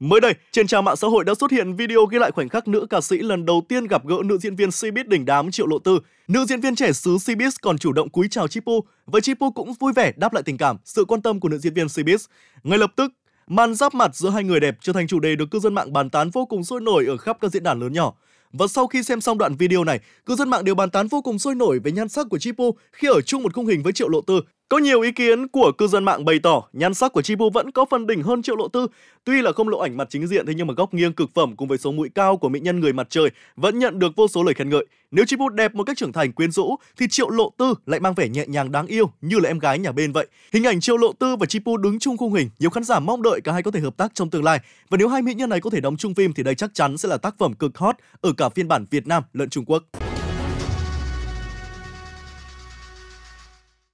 Mới đây, trên trang mạng xã hội đã xuất hiện video ghi lại khoảnh khắc nữ ca sĩ lần đầu tiên gặp gỡ nữ diễn viên Cbiz đỉnh đám Triệu Lộ Tư. Nữ diễn viên trẻ xứ Cbiz còn chủ động cúi chào Chipu và Chipu cũng vui vẻ đáp lại tình cảm, sự quan tâm của nữ diễn viên Cbiz. Ngay lập tức, màn giáp mặt giữa hai người đẹp trở thành chủ đề được cư dân mạng bàn tán vô cùng sôi nổi ở khắp các diễn đàn lớn nhỏ. Và sau khi xem xong đoạn video này, cư dân mạng đều bàn tán vô cùng sôi nổi về nhan sắc của Chipu khi ở chung một khung hình với Triệu Lộ Tư có nhiều ý kiến của cư dân mạng bày tỏ nhan sắc của Chibu vẫn có phần đỉnh hơn Triệu Lộ Tư. Tuy là không lộ ảnh mặt chính diện thế nhưng mà góc nghiêng cực phẩm cùng với số mũi cao của mỹ nhân người mặt trời vẫn nhận được vô số lời khen ngợi. Nếu Chibu đẹp một cách trưởng thành quyến rũ thì Triệu Lộ Tư lại mang vẻ nhẹ nhàng đáng yêu như là em gái nhà bên vậy. Hình ảnh Triệu Lộ Tư và Chibu đứng chung khung hình, nhiều khán giả mong đợi cả hai có thể hợp tác trong tương lai. Và nếu hai mỹ nhân này có thể đóng chung phim thì đây chắc chắn sẽ là tác phẩm cực hot ở cả phiên bản Việt Nam lẫn Trung Quốc.